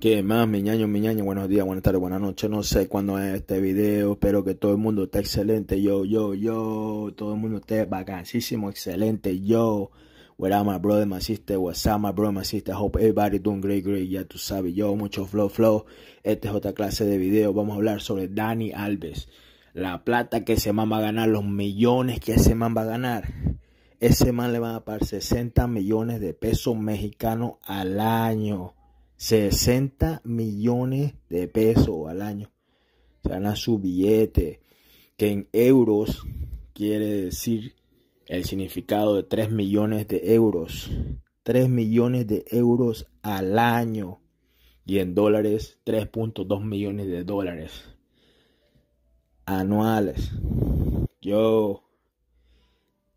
¿Qué más, mi ñaño, mi Buenos días, buenas tardes, buenas noches. No sé cuándo es este video. Espero que todo el mundo esté excelente. Yo, yo, yo. Todo el mundo esté vacancísimo, excelente. Yo. Where am my brother, my sister? What's up, my brother, my sister? Hope everybody doing great, great. Ya tú sabes, yo, mucho flow, flow. este es otra clase de video. Vamos a hablar sobre Dani Alves. La plata que ese man va a ganar, los millones que ese man va a ganar. Ese man le va a pagar 60 millones de pesos mexicanos al año 60 millones de pesos al año. Se gana su billete, que en euros quiere decir el significado de 3 millones de euros. 3 millones de euros al año. Y en dólares, 3.2 millones de dólares anuales. Yo,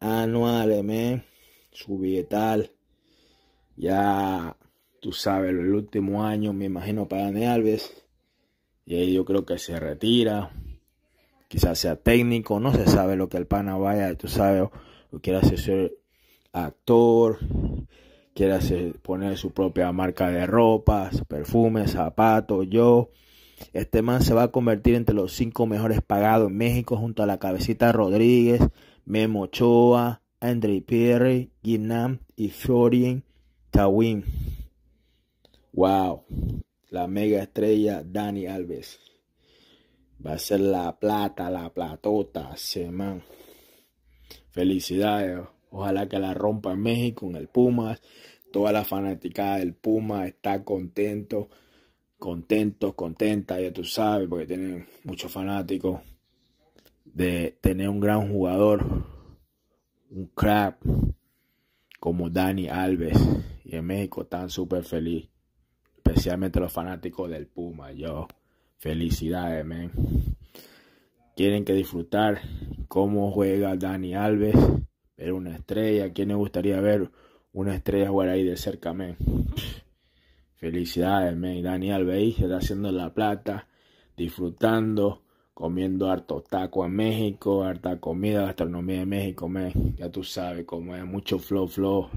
anuales, eh, me Su tal. Ya tú sabes, el último año, me imagino, para Dani Alves. Y ahí yo creo que se retira. Quizás sea técnico, no se sabe lo que el pana vaya, tú sabes, o quiera ser actor, quiera poner su propia marca de ropa... perfumes, zapatos, yo. Este man se va a convertir entre los cinco mejores pagados en México junto a la cabecita Rodríguez, Memo Ochoa, André Pierre, Guinam y Florian Tawin. Wow, la mega estrella Dani Alves. Va a ser la plata, la platota, semán. Felicidades. Ojalá que la rompa en México, en el Pumas. Toda la fanaticada del Puma está contento, contento, contenta, ya tú sabes, porque tienen muchos fanáticos de tener un gran jugador, un crack como Dani Alves. Y en México están súper feliz especialmente los fanáticos del Puma, yo. Felicidades, men. Quieren que disfrutar cómo juega Dani Alves, ver una estrella. ¿Quién le gustaría ver una estrella jugar ahí de cerca, men? Felicidades, men. Dani Alves ahí se está haciendo la plata, disfrutando comiendo harto taco en México, harta comida, gastronomía de México, men, ya tú sabes cómo es, mucho flow flow.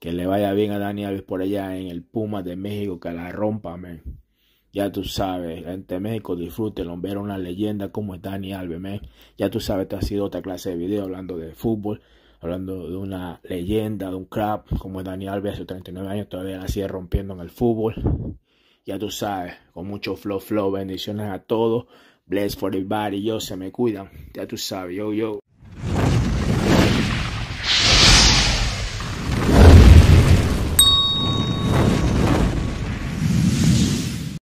Que le vaya bien a Dani Alves por allá en el Puma de México, que la rompa, men. Ya tú sabes, gente de México, disfrútenlo, ver una leyenda como es Dani Alves, man. Ya tú sabes, te ha sido otra clase de video hablando de fútbol, hablando de una leyenda, de un crap como es Dani Alves, hace 39 años todavía la sigue rompiendo en el fútbol. Ya tú sabes, con mucho flow, flow, bendiciones a todos. Bless for everybody, yo se me cuidan. Ya tú sabes, yo, yo.